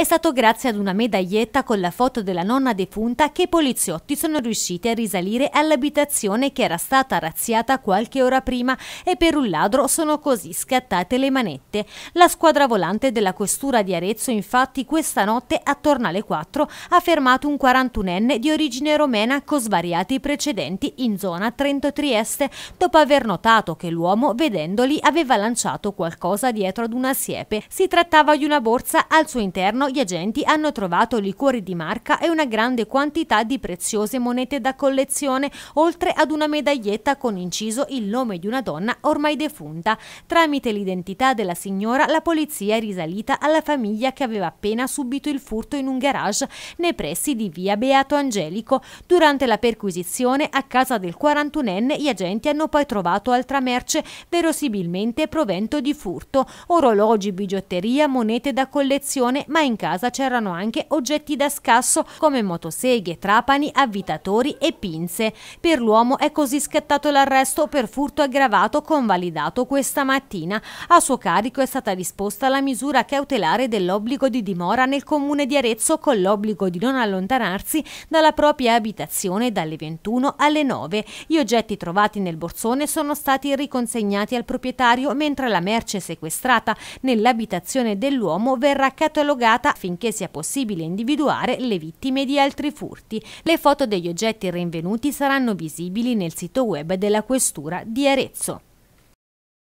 È stato grazie ad una medaglietta con la foto della nonna defunta che i poliziotti sono riusciti a risalire all'abitazione che era stata razziata qualche ora prima e per un ladro sono così scattate le manette. La squadra volante della questura di Arezzo infatti questa notte attorno alle 4 ha fermato un 41enne di origine romena con svariati precedenti in zona Trento Trieste dopo aver notato che l'uomo vedendoli aveva lanciato qualcosa dietro ad una siepe. Si trattava di una borsa al suo interno gli agenti hanno trovato liquori di marca e una grande quantità di preziose monete da collezione, oltre ad una medaglietta con inciso il nome di una donna ormai defunta. Tramite l'identità della signora, la polizia è risalita alla famiglia che aveva appena subito il furto in un garage nei pressi di via Beato Angelico. Durante la perquisizione a casa del 41enne, gli agenti hanno poi trovato altra merce, verosimilmente provento di furto, orologi, bigiotteria, monete da collezione, ma in casa c'erano anche oggetti da scasso come motoseghe, trapani, avvitatori e pinze. Per l'uomo è così scattato l'arresto per furto aggravato convalidato questa mattina. A suo carico è stata disposta la misura cautelare dell'obbligo di dimora nel comune di Arezzo con l'obbligo di non allontanarsi dalla propria abitazione dalle 21 alle 9. Gli oggetti trovati nel borsone sono stati riconsegnati al proprietario mentre la merce sequestrata nell'abitazione dell'uomo verrà catalogata giornata finché sia possibile individuare le vittime di altri furti. Le foto degli oggetti rinvenuti saranno visibili nel sito web della Questura di Arezzo.